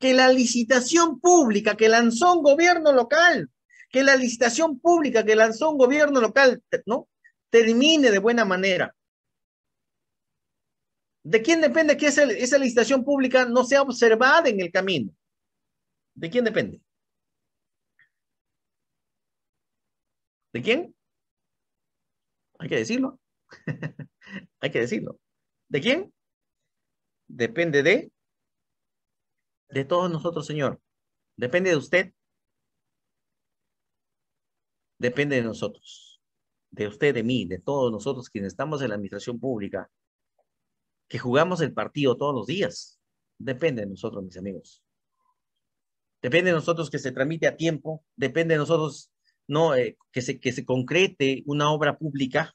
que la licitación pública que lanzó un gobierno local, que la licitación pública que lanzó un gobierno local, ¿no? Termine de buena manera. ¿De quién depende que esa, esa licitación pública no sea observada en el camino? ¿De quién depende? ¿De quién? Hay que decirlo. Hay que decirlo. ¿De quién? Depende de de todos nosotros, Señor. Depende de usted. Depende de nosotros, de usted, de mí, de todos nosotros quienes estamos en la administración pública, que jugamos el partido todos los días. Depende de nosotros, mis amigos. Depende de nosotros que se tramite a tiempo, depende de nosotros no eh, que, se, que se concrete una obra pública.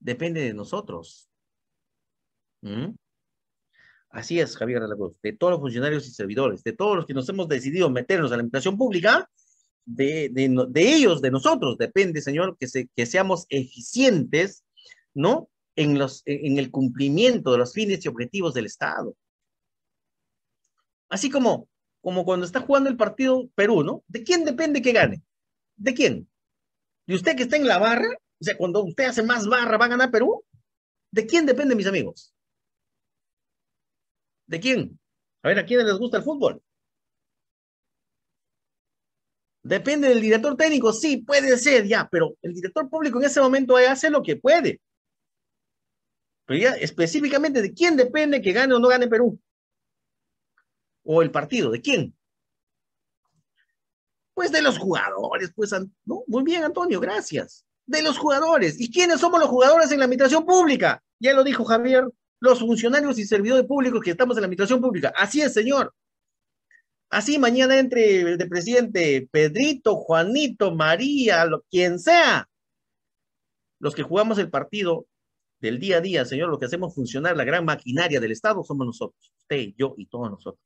Depende de nosotros. ¿Mmm? Así es, Javier de de todos los funcionarios y servidores, de todos los que nos hemos decidido meternos a la administración pública, de, ellos, de nosotros, depende, Señor, que, seamos eficientes, ¿no? En, los, en el cumplimiento de los fines y objetivos del Estado. Así como, como cuando está jugando el partido Perú, ¿no? ¿De quién depende que gane? ¿De quién? ¿De usted que está en la barra? O sea, cuando usted hace más barra, ¿va a ganar Perú? ¿De quién depende, mis amigos? ¿De quién? A ver, ¿a quién les gusta el fútbol? Depende del director técnico, sí, puede ser, ya, pero el director público en ese momento hace lo que puede. Pero ya específicamente, ¿de quién depende que gane o no gane Perú? O el partido, ¿de quién? Pues de los jugadores, pues, ¿no? Muy bien, Antonio, gracias. De los jugadores. ¿Y quiénes somos los jugadores en la administración pública? Ya lo dijo Javier los funcionarios y servidores públicos que estamos en la administración pública. Así es, señor. Así mañana entre de presidente Pedrito, Juanito, María, quien sea. Los que jugamos el partido del día a día, señor, lo que hacemos funcionar la gran maquinaria del Estado somos nosotros, usted, yo y todos nosotros.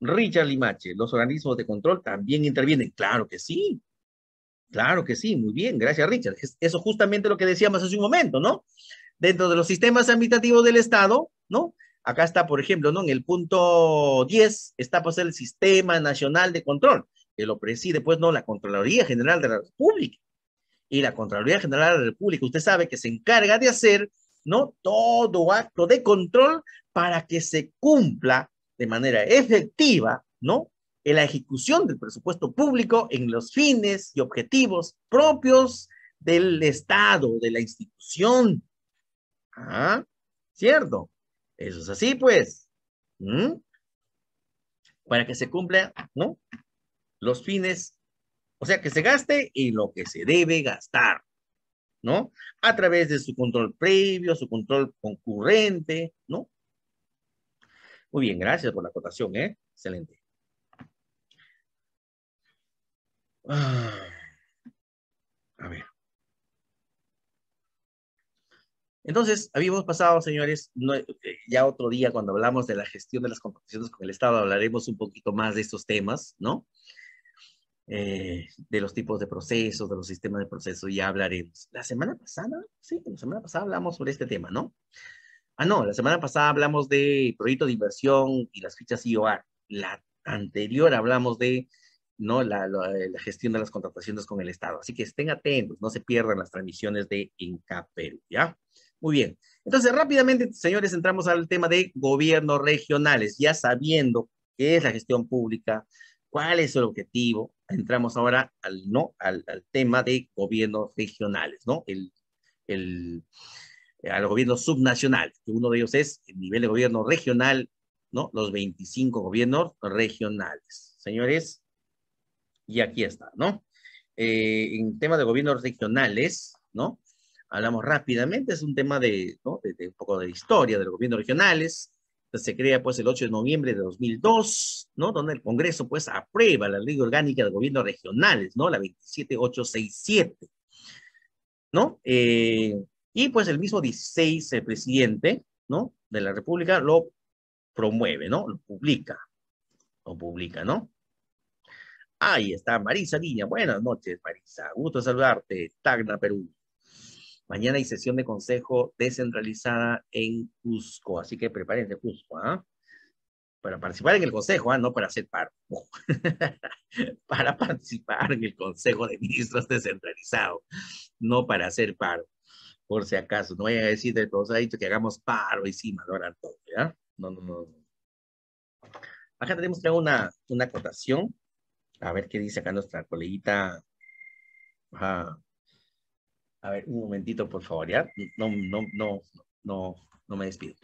Richard Limache, los organismos de control también intervienen. Claro que sí. Claro que sí, muy bien, gracias Richard. eso justamente lo que decíamos hace un momento, ¿no? dentro de los sistemas administrativos del Estado, ¿no? Acá está, por ejemplo, ¿no? En el punto 10 está pues el Sistema Nacional de Control, que lo preside pues, ¿no? La Contraloría General de la República. Y la Contraloría General de la República, usted sabe que se encarga de hacer, ¿no? Todo acto de control para que se cumpla de manera efectiva, ¿no? En la ejecución del presupuesto público en los fines y objetivos propios del Estado, de la institución, ¿Ah? ¿Cierto? Eso es así, pues. ¿Mm? Para que se cumpla, ¿no? Los fines, o sea, que se gaste y lo que se debe gastar, ¿no? A través de su control previo, su control concurrente, ¿no? Muy bien, gracias por la acotación, ¿eh? Excelente. Ah, a ver. Entonces, habíamos pasado, señores, eh, ya otro día cuando hablamos de la gestión de las contrataciones con el Estado, hablaremos un poquito más de estos temas, ¿no? Eh, de los tipos de procesos, de los sistemas de procesos, ya hablaremos. La semana pasada, sí, la semana pasada hablamos sobre este tema, ¿no? Ah, no, la semana pasada hablamos de proyecto de inversión y las fichas IOR. La anterior hablamos de ¿no? La, gestión de las contrataciones con el Estado. Así que estén atentos, no se pierdan las transmisiones de Inca Perú, ¿ya? Muy bien. Entonces, rápidamente, señores, entramos al tema de gobiernos regionales, ya sabiendo qué es la gestión pública, cuál es el objetivo. Entramos ahora al, ¿no? al, al tema de gobiernos regionales, ¿no? El, el, al gobierno subnacional que uno de ellos es el nivel de gobierno regional, ¿no? Los 25 gobiernos regionales. Señores, y aquí está, ¿no? Eh, en tema de gobiernos regionales, ¿no? hablamos rápidamente, es un tema de, ¿no? un poco de historia de los gobiernos regionales. Se crea pues el 8 de noviembre de 2002, ¿no? Donde el Congreso pues aprueba la Ley Orgánica de Gobiernos Regionales, ¿no? La 27867, ¿no? Eh, y pues el mismo 16, el presidente, ¿no? De la República lo promueve, ¿no? Lo publica, lo publica, ¿no? Ahí está Marisa Viña, buenas noches Marisa, gusto saludarte, Tacna, Perú. Mañana hay sesión de consejo descentralizada en Cusco, así que prepárense Cusco, ¿ah? Para participar en el consejo, ¿ah? No para hacer paro. para participar en el consejo de ministros descentralizado, no para hacer paro. Por si acaso, no voy a decir de todos que hagamos paro y sí, todo, ¿ya? No, no, no. Acá tenemos una, una acotación. A ver qué dice acá nuestra coleguita. A ver, un momentito, por favor, ¿ya? No, no, no, no, no me despido.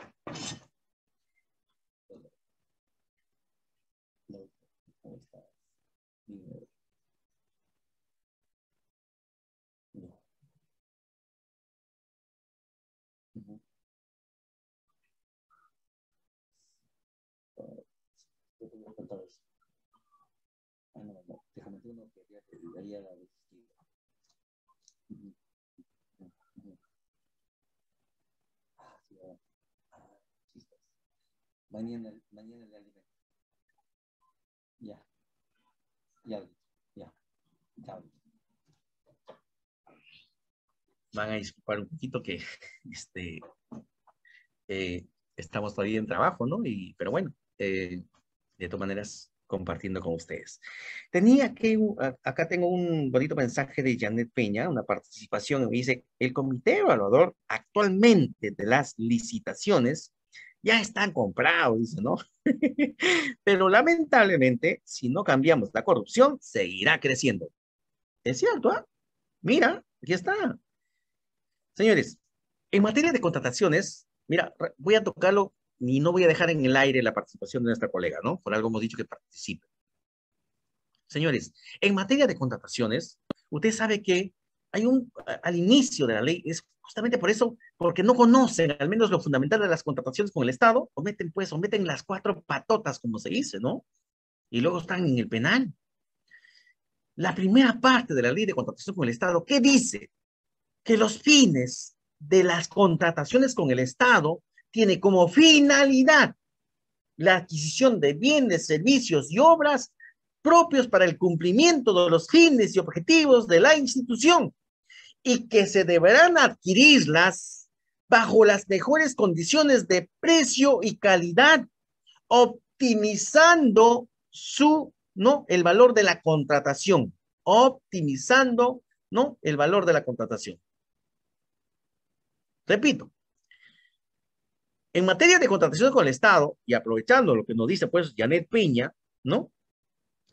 Ah, déjame que Mañana, mañana Ya. Ya. Ya. Van a disculpar un poquito que este, eh, estamos todavía en trabajo, ¿no? Y, pero bueno, eh, de todas maneras, compartiendo con ustedes. Tenía que, acá tengo un bonito mensaje de Janet Peña, una participación, me dice, el comité evaluador actualmente de las licitaciones ya están comprados, dice, ¿no? Pero lamentablemente, si no cambiamos la corrupción, seguirá creciendo. Es cierto, ¿ah? Mira, aquí está. Señores, en materia de contrataciones, mira, voy a tocarlo y no voy a dejar en el aire la participación de nuestra colega, ¿no? Por algo hemos dicho que participe. Señores, en materia de contrataciones, usted sabe que hay un, al inicio de la ley, es justamente por eso, porque no conocen al menos lo fundamental de las contrataciones con el Estado, cometen pues, cometen las cuatro patotas, como se dice, ¿no? Y luego están en el penal. La primera parte de la ley de contratación con el Estado, ¿qué dice? Que los fines de las contrataciones con el Estado tiene como finalidad la adquisición de bienes, servicios y obras propios para el cumplimiento de los fines y objetivos de la institución y que se deberán adquirirlas bajo las mejores condiciones de precio y calidad, optimizando su, ¿no? El valor de la contratación, optimizando, ¿no? El valor de la contratación. Repito, en materia de contratación con el Estado, y aprovechando lo que nos dice pues Janet Piña, ¿no?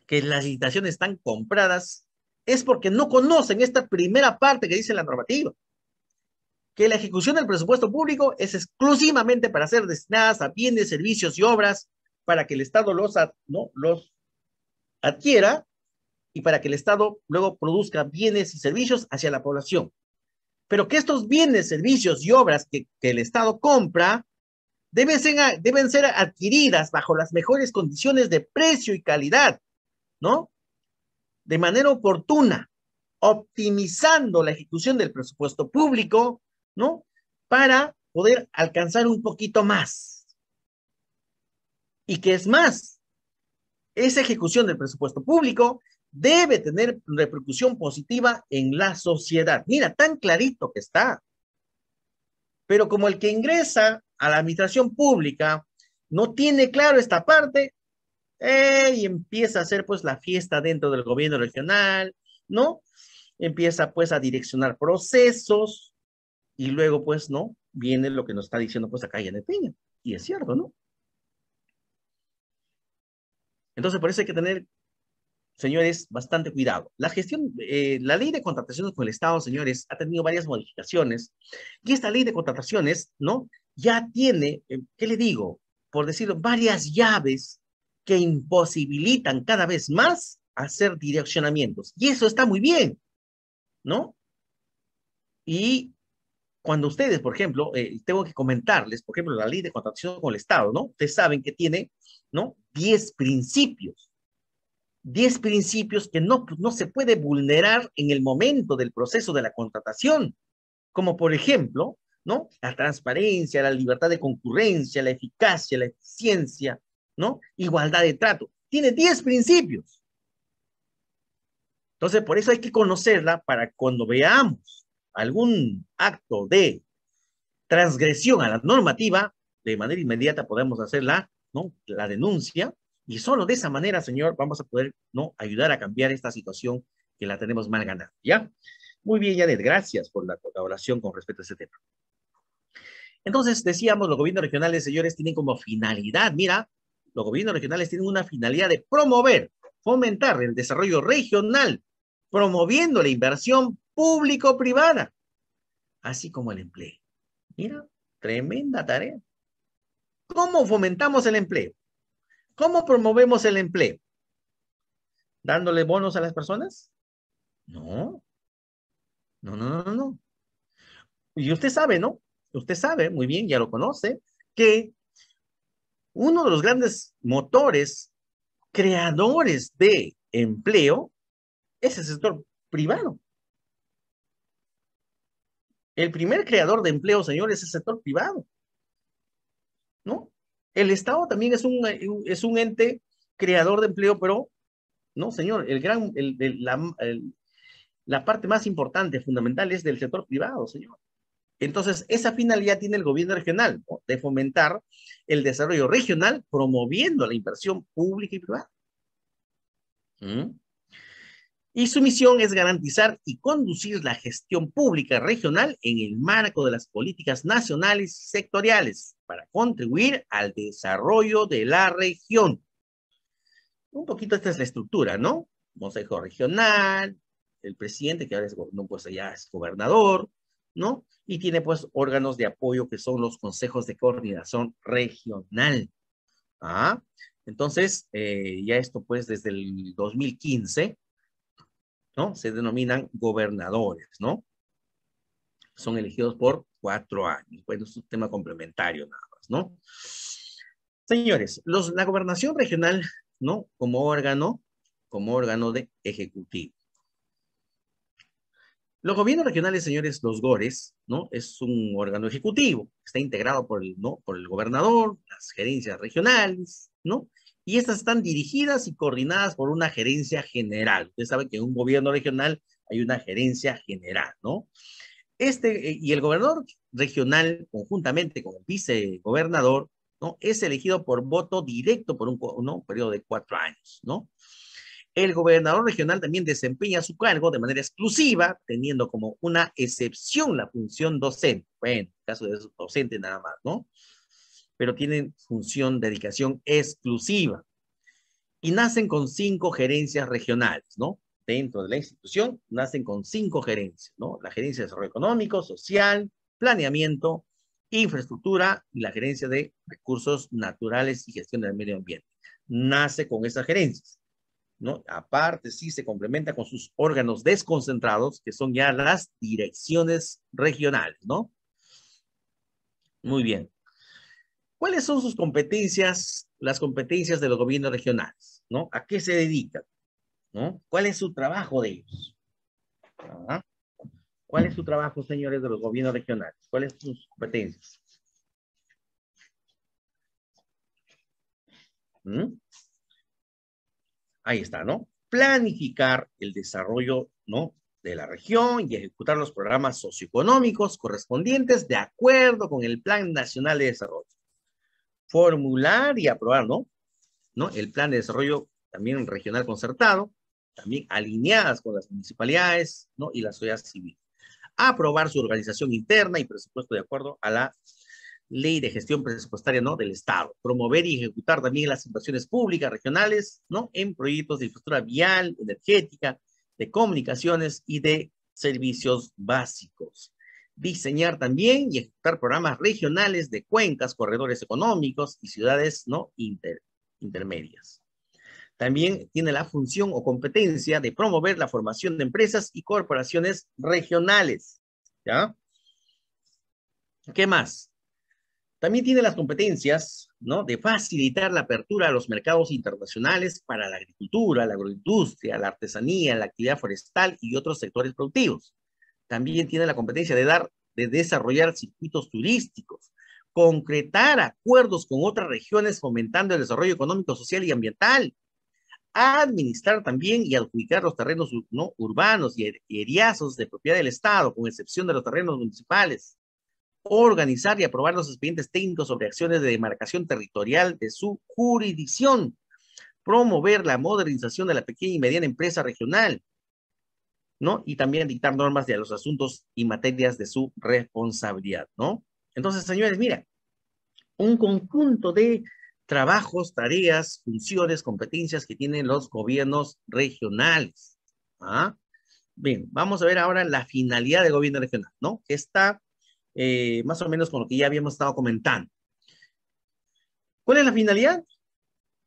Que las licitaciones están compradas es porque no conocen esta primera parte que dice la normativa, que la ejecución del presupuesto público es exclusivamente para ser destinadas a bienes, servicios y obras para que el Estado los, adquiera y para que el Estado luego produzca bienes y servicios hacia la población. Pero que estos bienes, servicios y obras que, el Estado compra deben ser, deben ser adquiridas bajo las mejores condiciones de precio y calidad, ¿no? de manera oportuna, optimizando la ejecución del presupuesto público, ¿no? Para poder alcanzar un poquito más. Y que es más, esa ejecución del presupuesto público debe tener repercusión positiva en la sociedad. Mira, tan clarito que está. Pero como el que ingresa a la administración pública no tiene claro esta parte, eh, y empieza a hacer pues la fiesta dentro del gobierno regional, ¿no? Empieza pues a direccionar procesos y luego pues, ¿no? Viene lo que nos está diciendo pues acá de Peña. Y es cierto, ¿no? Entonces por eso hay que tener, señores, bastante cuidado. La gestión, eh, la ley de contrataciones con el Estado, señores, ha tenido varias modificaciones y esta ley de contrataciones, ¿no? Ya tiene, eh, ¿qué le digo? Por decirlo, varias llaves que imposibilitan cada vez más hacer direccionamientos. Y eso está muy bien, ¿no? Y cuando ustedes, por ejemplo, eh, tengo que comentarles, por ejemplo, la ley de contratación con el Estado, ¿no? Ustedes saben que tiene, ¿no? Diez principios. Diez principios que no, no se puede vulnerar en el momento del proceso de la contratación, como por ejemplo, ¿no? La transparencia, la libertad de concurrencia, la eficacia, la eficiencia, ¿no? Igualdad de trato. Tiene 10 principios. Entonces, por eso hay que conocerla para cuando veamos algún acto de transgresión a la normativa, de manera inmediata podemos hacerla, ¿no? La denuncia. Y solo de esa manera, señor, vamos a poder, ¿no? Ayudar a cambiar esta situación que la tenemos mal ganada, ¿ya? Muy bien, Janet, gracias por la colaboración con respecto a ese tema. Entonces, decíamos, los gobiernos regionales, señores, tienen como finalidad, mira, los gobiernos regionales tienen una finalidad de promover, fomentar el desarrollo regional, promoviendo la inversión público-privada, así como el empleo. Mira, tremenda tarea. ¿Cómo fomentamos el empleo? ¿Cómo promovemos el empleo? ¿Dándole bonos a las personas? No. No, no, no, no. Y usted sabe, ¿no? Usted sabe, muy bien, ya lo conoce, que uno de los grandes motores creadores de empleo es el sector privado. El primer creador de empleo, señor, es el sector privado. ¿No? El Estado también es un, es un ente creador de empleo, pero, no, señor, el gran, la, parte más importante, fundamental, es del sector privado, señor. Entonces, esa finalidad tiene el gobierno regional, de fomentar el desarrollo regional promoviendo la inversión pública y privada. ¿Mm? Y su misión es garantizar y conducir la gestión pública regional en el marco de las políticas nacionales y sectoriales para contribuir al desarrollo de la región. Un poquito esta es la estructura, ¿no? Consejo regional, el presidente, que ahora es pues, gobernador, ¿no? Y tiene pues órganos de apoyo que son los consejos de coordinación regional. ¿Ah? Entonces, eh, ya esto pues desde el 2015, ¿no? Se denominan gobernadores, ¿no? Son elegidos por cuatro años. Bueno, es un tema complementario nada más, ¿no? Señores, los, la gobernación regional, ¿no? Como órgano, como órgano de ejecutivo. Los gobiernos regionales, señores, los GORES, ¿no? Es un órgano ejecutivo, está integrado por el, ¿no? por el gobernador, las gerencias regionales, ¿no? Y estas están dirigidas y coordinadas por una gerencia general. Ustedes saben que en un gobierno regional hay una gerencia general, ¿no? Este, eh, y el gobernador regional, conjuntamente con el vicegobernador, ¿no? Es elegido por voto directo por un, un periodo de cuatro años, ¿no? el gobernador regional también desempeña su cargo de manera exclusiva, teniendo como una excepción la función docente. Bueno, en caso de docente nada más, ¿no? Pero tienen función de dedicación exclusiva. Y nacen con cinco gerencias regionales, ¿no? Dentro de la institución nacen con cinco gerencias, ¿no? La gerencia de desarrollo económico, social, planeamiento, infraestructura y la gerencia de recursos naturales y gestión del medio ambiente. Nace con esas gerencias. ¿no? Aparte, sí, se complementa con sus órganos desconcentrados, que son ya las direcciones regionales, ¿no? Muy bien. ¿Cuáles son sus competencias, las competencias de los gobiernos regionales? ¿No? ¿A qué se dedican? ¿No? ¿Cuál es su trabajo de ellos? ¿Ah? ¿Cuál es su trabajo, señores, de los gobiernos regionales? ¿Cuáles son sus competencias? ¿Mm? Ahí está, ¿no? Planificar el desarrollo, ¿no? de la región y ejecutar los programas socioeconómicos correspondientes de acuerdo con el Plan Nacional de Desarrollo. Formular y aprobar, ¿no? ¿No? El Plan de Desarrollo también regional concertado, también alineadas con las municipalidades, ¿no? Y la sociedad civil. Aprobar su organización interna y presupuesto de acuerdo a la ley de gestión presupuestaria ¿no? del Estado, promover y ejecutar también las inversiones públicas regionales ¿no? en proyectos de infraestructura vial, energética, de comunicaciones y de servicios básicos. Diseñar también y ejecutar programas regionales de cuencas, corredores económicos y ciudades ¿no? intermedias. También tiene la función o competencia de promover la formación de empresas y corporaciones regionales. ¿Ya? ¿Qué más? También tiene las competencias de facilitar la apertura a los mercados internacionales para la agricultura, la agroindustria, la artesanía, la actividad forestal y otros sectores productivos. También tiene la competencia de dar, de desarrollar circuitos turísticos, concretar acuerdos con otras regiones fomentando el desarrollo económico, social y ambiental, administrar también y adjudicar los terrenos ¿no? urbanos y heriazos de propiedad del Estado, con excepción de los terrenos municipales, organizar y aprobar los expedientes técnicos sobre acciones de demarcación territorial de su jurisdicción, promover la modernización de la pequeña y mediana empresa regional, ¿no? Y también dictar normas de los asuntos y materias de su responsabilidad, ¿no? Entonces, señores, mira, un conjunto de trabajos, tareas, funciones, competencias que tienen los gobiernos regionales. ¿ah? Bien, vamos a ver ahora la finalidad del gobierno regional, ¿no? Que está eh, más o menos con lo que ya habíamos estado comentando. ¿Cuál es la finalidad?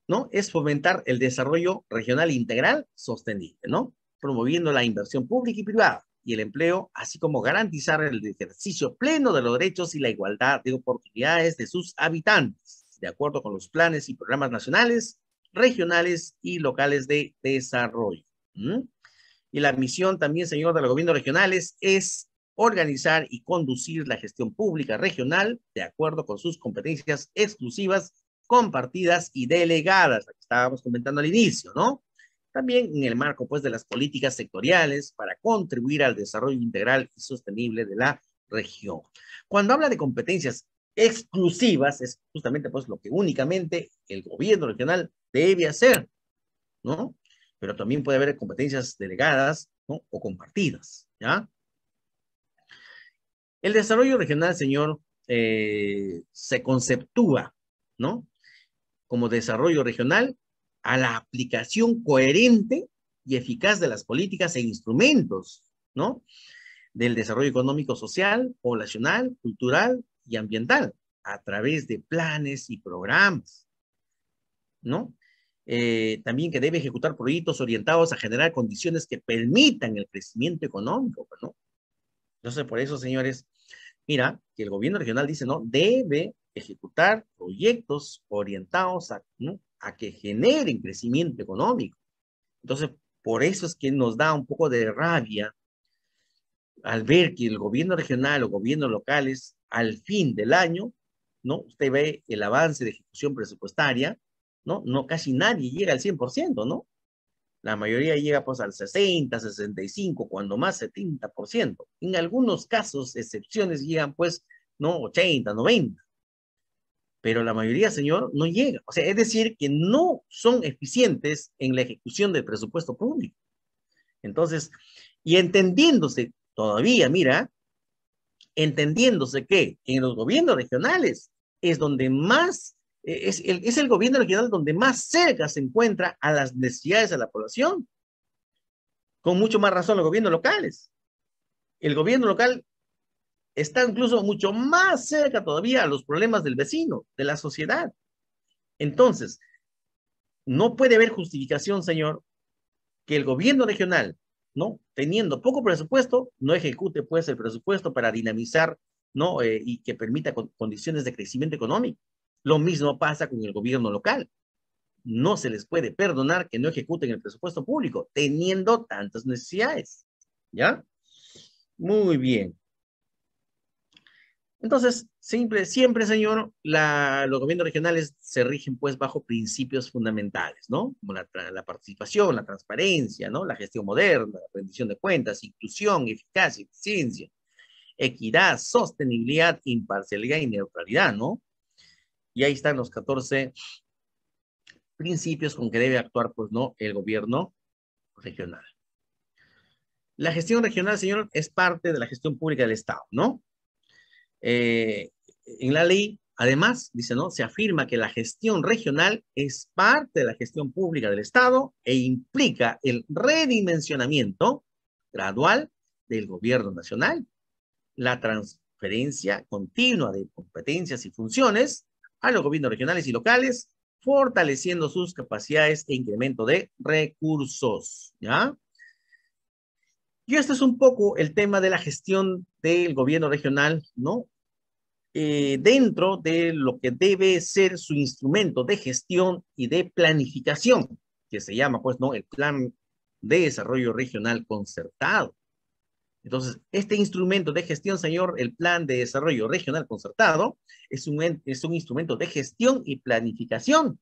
¿No? Es fomentar el desarrollo regional integral sostenible, ¿no? Promoviendo la inversión pública y privada y el empleo, así como garantizar el ejercicio pleno de los derechos y la igualdad de oportunidades de sus habitantes, de acuerdo con los planes y programas nacionales, regionales y locales de desarrollo. Y la misión también, señor, de los gobiernos regionales es organizar y conducir la gestión pública regional de acuerdo con sus competencias exclusivas, compartidas y delegadas, la que estábamos comentando al inicio, ¿no? También en el marco, pues, de las políticas sectoriales para contribuir al desarrollo integral y sostenible de la región. Cuando habla de competencias exclusivas, es justamente, pues, lo que únicamente el gobierno regional debe hacer, ¿no? Pero también puede haber competencias delegadas, ¿no? O compartidas, ¿ya? El desarrollo regional, señor, eh, se conceptúa, ¿no? Como desarrollo regional a la aplicación coherente y eficaz de las políticas e instrumentos, ¿no? Del desarrollo económico, social, poblacional, cultural y ambiental, a través de planes y programas, ¿no? Eh, también que debe ejecutar proyectos orientados a generar condiciones que permitan el crecimiento económico, ¿no? Entonces, por eso, señores, Mira, que el gobierno regional dice, no, debe ejecutar proyectos orientados a, que generen crecimiento económico. Entonces, por eso es que nos da un poco de rabia al ver que el gobierno regional o gobiernos locales al fin del año, ¿no? Usted ve el avance de ejecución presupuestaria, ¿no? No casi nadie llega al 100%, ¿no? La mayoría llega pues al 60, 65, cuando más 70%. En algunos casos, excepciones llegan pues, no, 80, 90. Pero la mayoría, señor, no llega. O sea, es decir, que no son eficientes en la ejecución del presupuesto público. Entonces, y entendiéndose todavía, mira, entendiéndose que en los gobiernos regionales es donde más eh, es el, gobierno regional donde más cerca se encuentra a las necesidades de la población. Con mucho más razón los gobiernos locales. El gobierno local está incluso mucho más cerca todavía a los problemas del vecino, de la sociedad. Entonces, no puede haber justificación, señor, que el gobierno regional, ¿no? Teniendo poco presupuesto, no ejecute pues el presupuesto para dinamizar, ¿no? Eh, y que permita condiciones de crecimiento económico. Lo mismo pasa con el gobierno local. No se les puede perdonar que no ejecuten el presupuesto público teniendo tantas necesidades. ¿Ya? Muy bien. Entonces, siempre, siempre señor, los gobiernos regionales se rigen pues bajo principios fundamentales, ¿no? Como la, la, participación, la transparencia, ¿no? La gestión moderna, la rendición de cuentas, inclusión, eficacia, eficiencia, equidad, sostenibilidad, imparcialidad y neutralidad, ¿no? Y ahí están los 14 principios con que debe actuar, pues no, el gobierno regional. La gestión regional, señor, es parte de la gestión pública del Estado, ¿no? Eh, en la ley, además, dice, ¿no? Se afirma que la gestión regional es parte de la gestión pública del Estado e implica el redimensionamiento gradual del gobierno nacional, la transferencia continua de competencias y funciones a los gobiernos regionales y locales, fortaleciendo sus capacidades e incremento de recursos. ¿Ya? Y este es un poco el tema de la gestión del gobierno regional, ¿no? Eh, dentro de lo que debe ser su instrumento de gestión y de planificación, que se llama, pues, ¿no? El Plan de Desarrollo Regional Concertado. Entonces, este instrumento de gestión, señor, el Plan de Desarrollo Regional Concertado, es un, es un instrumento de gestión y planificación,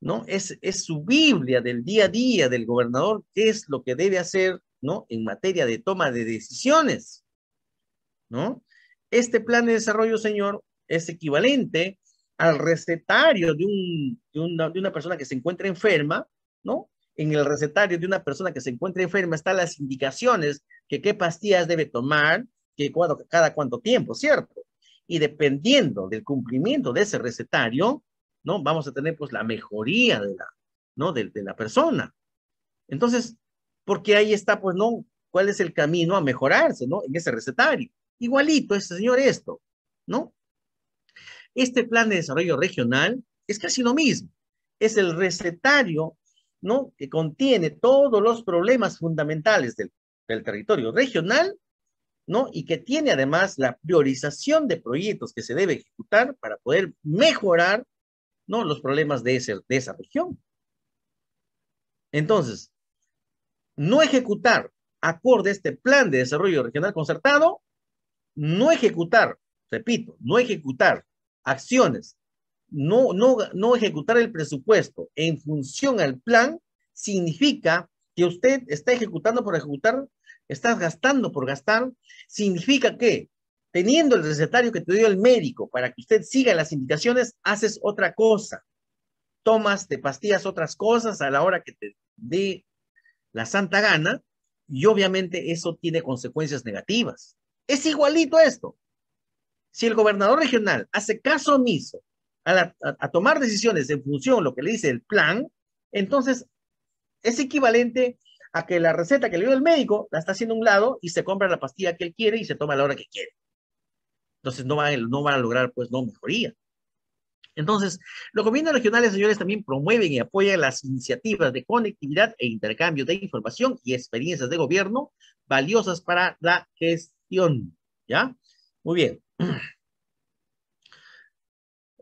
¿no? Es, es su Biblia del día a día del gobernador, qué es lo que debe hacer, ¿no? En materia de toma de decisiones, ¿no? Este plan de desarrollo, señor, es equivalente al recetario de, un, de, una, de una persona que se encuentra enferma, ¿no? en el recetario de una persona que se encuentra enferma están las indicaciones que qué pastillas debe tomar, que cada cuánto tiempo, ¿cierto? Y dependiendo del cumplimiento de ese recetario, ¿no? Vamos a tener pues la mejoría de la, ¿no? De, la persona. Entonces, porque ahí está pues, ¿no? ¿Cuál es el camino a mejorarse, ¿no? En ese recetario. Igualito este señor esto, ¿no? Este plan de desarrollo regional es casi lo mismo. Es el recetario ¿no? que contiene todos los problemas fundamentales del, territorio regional ¿no? Y que tiene además la priorización de proyectos que se debe ejecutar para poder mejorar, Los problemas de, de esa región. Entonces, no ejecutar acorde a este plan de desarrollo regional concertado, no ejecutar, repito, no ejecutar acciones no, no, no ejecutar el presupuesto en función al plan significa que usted está ejecutando por ejecutar, estás gastando por gastar, significa que teniendo el recetario que te dio el médico para que usted siga las indicaciones, haces otra cosa. Tomas, te pastillas otras cosas a la hora que te dé la santa gana y obviamente eso tiene consecuencias negativas. Es igualito esto. Si el gobernador regional hace caso omiso a, tomar decisiones en función de lo que le dice el plan, entonces es equivalente a que la receta que le dio el médico la está haciendo a un lado y se compra la pastilla que él quiere y se toma a la hora que quiere. Entonces no van, no van a lograr, pues, no mejoría. Entonces, los gobiernos regionales, señores, también promueven y apoyan las iniciativas de conectividad e intercambio de información y experiencias de gobierno valiosas para la gestión. ¿Ya? Muy bien.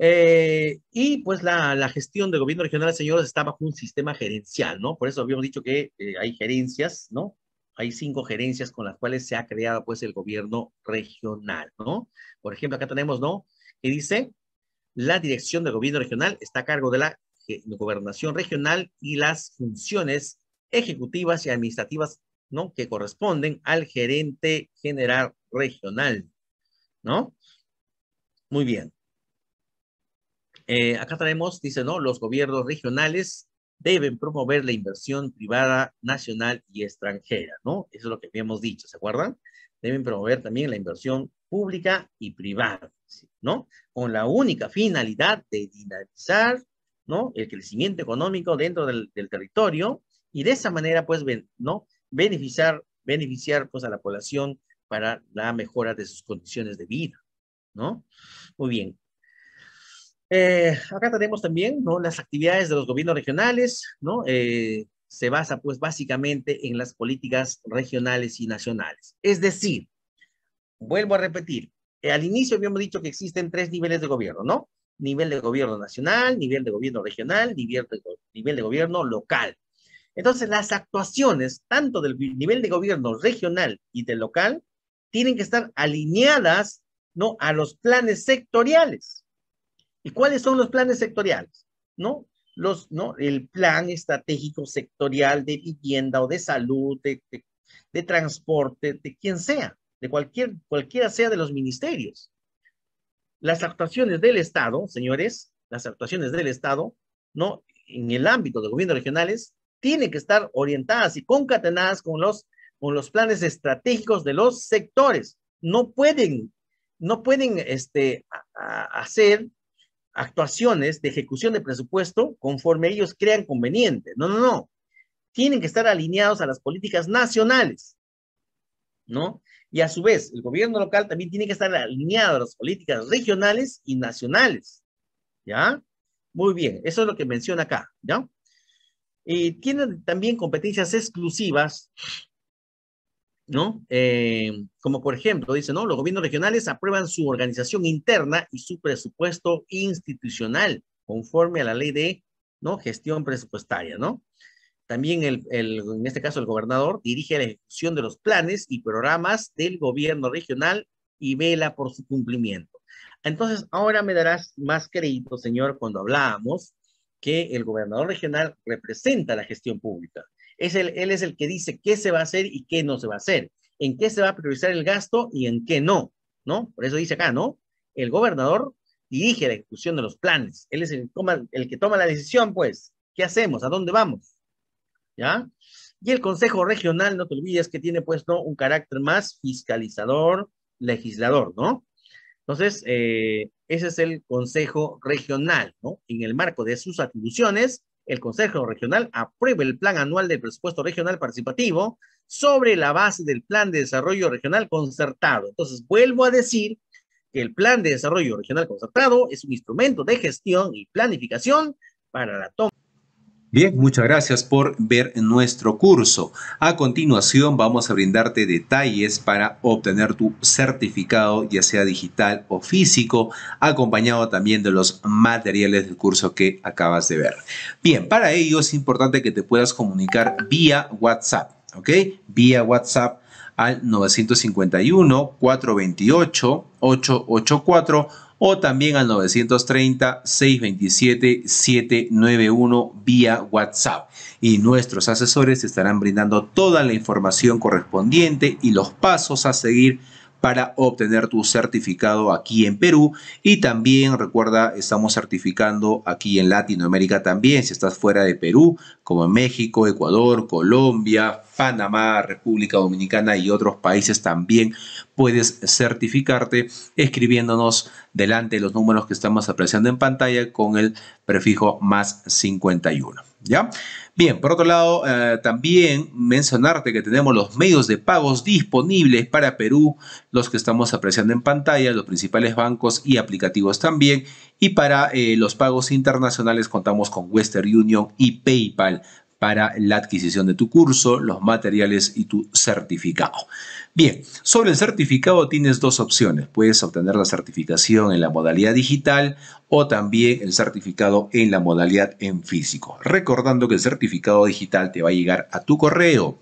Eh, y pues la, gestión del gobierno regional, señores, está bajo un sistema gerencial, ¿no? Por eso habíamos dicho que eh, hay gerencias, ¿no? Hay cinco gerencias con las cuales se ha creado pues el gobierno regional, ¿no? Por ejemplo, acá tenemos, ¿no? Que dice, la dirección del gobierno regional está a cargo de la gobernación regional y las funciones ejecutivas y administrativas, ¿no? Que corresponden al gerente general regional, ¿no? Muy bien. Eh, acá traemos, dice, ¿no? Los gobiernos regionales deben promover la inversión privada nacional y extranjera, ¿no? Eso es lo que habíamos dicho, ¿se acuerdan? Deben promover también la inversión pública y privada, ¿no? Con la única finalidad de dinamizar, ¿no? El crecimiento económico dentro del, territorio y de esa manera, pues, ¿no? Beneficiar, beneficiar, pues, a la población para la mejora de sus condiciones de vida, ¿no? Muy bien, eh, acá tenemos también ¿no? las actividades de los gobiernos regionales, ¿no? Eh, se basa pues básicamente en las políticas regionales y nacionales. Es decir, vuelvo a repetir, eh, al inicio habíamos dicho que existen tres niveles de gobierno, ¿no? Nivel de gobierno nacional, nivel de gobierno regional, nivel de, nivel de gobierno local. Entonces, las actuaciones, tanto del nivel de gobierno regional y del local, tienen que estar alineadas, ¿no? A los planes sectoriales. ¿Y cuáles son los planes sectoriales? ¿No? Los, ¿no? El plan estratégico sectorial de vivienda o de salud, de, transporte, de quien sea, de cualquier, cualquiera sea de los ministerios. Las actuaciones del Estado, señores, las actuaciones del Estado, ¿no? En el ámbito de gobiernos regionales, tienen que estar orientadas y concatenadas con los, con los planes estratégicos de los sectores. No pueden, no pueden este, hacer actuaciones de ejecución de presupuesto conforme ellos crean conveniente. No, no, no. Tienen que estar alineados a las políticas nacionales, ¿no? Y a su vez, el gobierno local también tiene que estar alineado a las políticas regionales y nacionales, ¿ya? Muy bien, eso es lo que menciona acá, ¿ya? Y tienen también competencias exclusivas ¿no? Eh, como por ejemplo, dice, ¿no? Los gobiernos regionales aprueban su organización interna y su presupuesto institucional conforme a la ley de, ¿no? Gestión presupuestaria, ¿no? También, el, el, en este caso, el gobernador dirige la ejecución de los planes y programas del gobierno regional y vela por su cumplimiento. Entonces, ahora me darás más crédito, señor, cuando hablábamos que el gobernador regional representa la gestión pública el, él es el que dice qué se va a hacer y qué no se va a hacer, en qué se va a priorizar el gasto y en qué no, ¿no? Por eso dice acá, ¿no? El gobernador dirige la ejecución de los planes. Él es el, que toma, el que toma la decisión, pues. ¿Qué hacemos? ¿A dónde vamos? ¿Ya? Y el Consejo Regional, no te olvides que tiene puesto ¿no? un carácter más fiscalizador, legislador, ¿no? Entonces, eh, ese es el Consejo Regional, ¿no? En el marco de sus atribuciones, el Consejo Regional aprueba el Plan Anual del Presupuesto Regional Participativo sobre la base del Plan de Desarrollo Regional Concertado. Entonces, vuelvo a decir que el Plan de Desarrollo Regional Concertado es un instrumento de gestión y planificación para la toma. Bien, muchas gracias por ver nuestro curso. A continuación vamos a brindarte detalles para obtener tu certificado, ya sea digital o físico, acompañado también de los materiales del curso que acabas de ver. Bien, para ello es importante que te puedas comunicar vía WhatsApp, ¿ok? Vía WhatsApp al 951 428 884 o también al 930-627-791 vía WhatsApp. Y nuestros asesores estarán brindando toda la información correspondiente y los pasos a seguir para obtener tu certificado aquí en Perú y también recuerda estamos certificando aquí en Latinoamérica también si estás fuera de Perú como en México, Ecuador, Colombia, Panamá, República Dominicana y otros países también puedes certificarte escribiéndonos delante de los números que estamos apreciando en pantalla con el prefijo más 51. ¿Ya? Bien, por otro lado, eh, también mencionarte que tenemos los medios de pagos disponibles para Perú, los que estamos apreciando en pantalla, los principales bancos y aplicativos también. Y para eh, los pagos internacionales contamos con Western Union y PayPal para la adquisición de tu curso, los materiales y tu certificado. Bien, sobre el certificado tienes dos opciones. Puedes obtener la certificación en la modalidad digital o también el certificado en la modalidad en físico. Recordando que el certificado digital te va a llegar a tu correo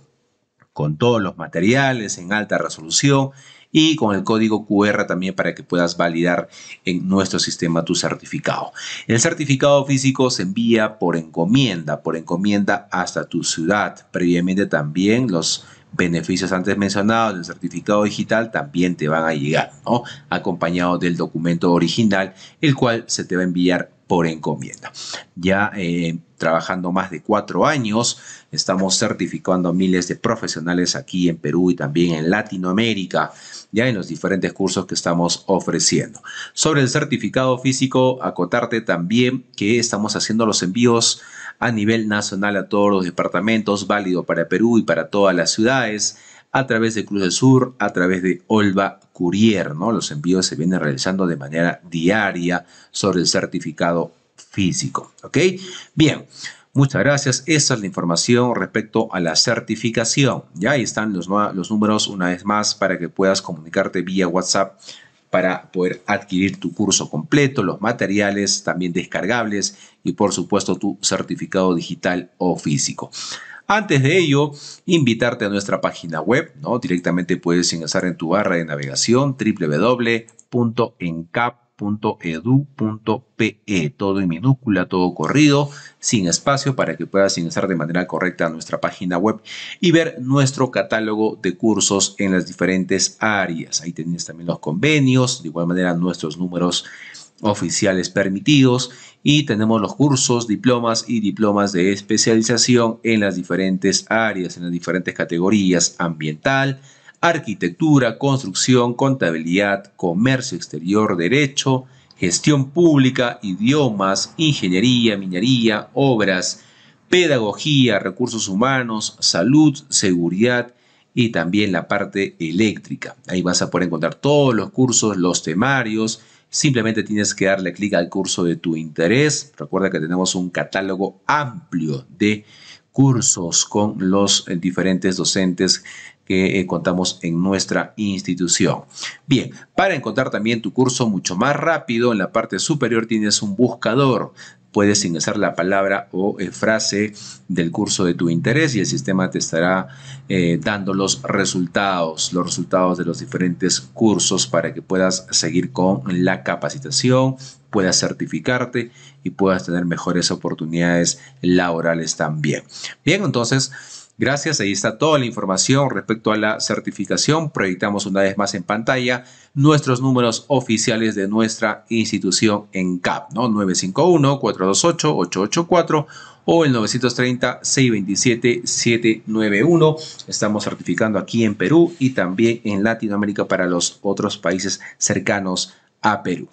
con todos los materiales en alta resolución y con el código QR también para que puedas validar en nuestro sistema tu certificado. El certificado físico se envía por encomienda, por encomienda hasta tu ciudad. Previamente también los beneficios antes mencionados del certificado digital también te van a llegar, ¿no? Acompañado del documento original, el cual se te va a enviar por encomienda. Ya eh, trabajando más de cuatro años, estamos certificando a miles de profesionales aquí en Perú y también en Latinoamérica, ya en los diferentes cursos que estamos ofreciendo. Sobre el certificado físico, acotarte también que estamos haciendo los envíos a nivel nacional a todos los departamentos, válido para Perú y para todas las ciudades a través de Cruz del Sur, a través de Olva Courier. ¿no? Los envíos se vienen realizando de manera diaria sobre el certificado físico. ¿Ok? Bien. Muchas gracias. Esa es la información respecto a la certificación. Ya ahí están los números una vez más para que puedas comunicarte vía WhatsApp para poder adquirir tu curso completo, los materiales también descargables y por supuesto tu certificado digital o físico. Antes de ello, invitarte a nuestra página web, ¿no? Directamente puedes ingresar en tu barra de navegación www.encap.edu.pe, todo en minúscula, todo corrido, sin espacio para que puedas ingresar de manera correcta a nuestra página web y ver nuestro catálogo de cursos en las diferentes áreas. Ahí tienes también los convenios, de igual manera nuestros números oficiales permitidos y tenemos los cursos, diplomas y diplomas de especialización en las diferentes áreas, en las diferentes categorías ambiental, arquitectura, construcción, contabilidad, comercio exterior, derecho, gestión pública, idiomas, ingeniería, minería, obras, pedagogía, recursos humanos, salud, seguridad y también la parte eléctrica. Ahí vas a poder encontrar todos los cursos, los temarios, Simplemente tienes que darle clic al curso de tu interés. Recuerda que tenemos un catálogo amplio de cursos con los eh, diferentes docentes que eh, contamos en nuestra institución. Bien, para encontrar también tu curso mucho más rápido, en la parte superior tienes un buscador puedes ingresar la palabra o eh, frase del curso de tu interés y el sistema te estará eh, dando los resultados, los resultados de los diferentes cursos para que puedas seguir con la capacitación, puedas certificarte y puedas tener mejores oportunidades laborales también. Bien, entonces... Gracias, ahí está toda la información respecto a la certificación. Proyectamos una vez más en pantalla nuestros números oficiales de nuestra institución en CAP, ¿no? 951-428-884 o el 930-627-791. Estamos certificando aquí en Perú y también en Latinoamérica para los otros países cercanos a Perú.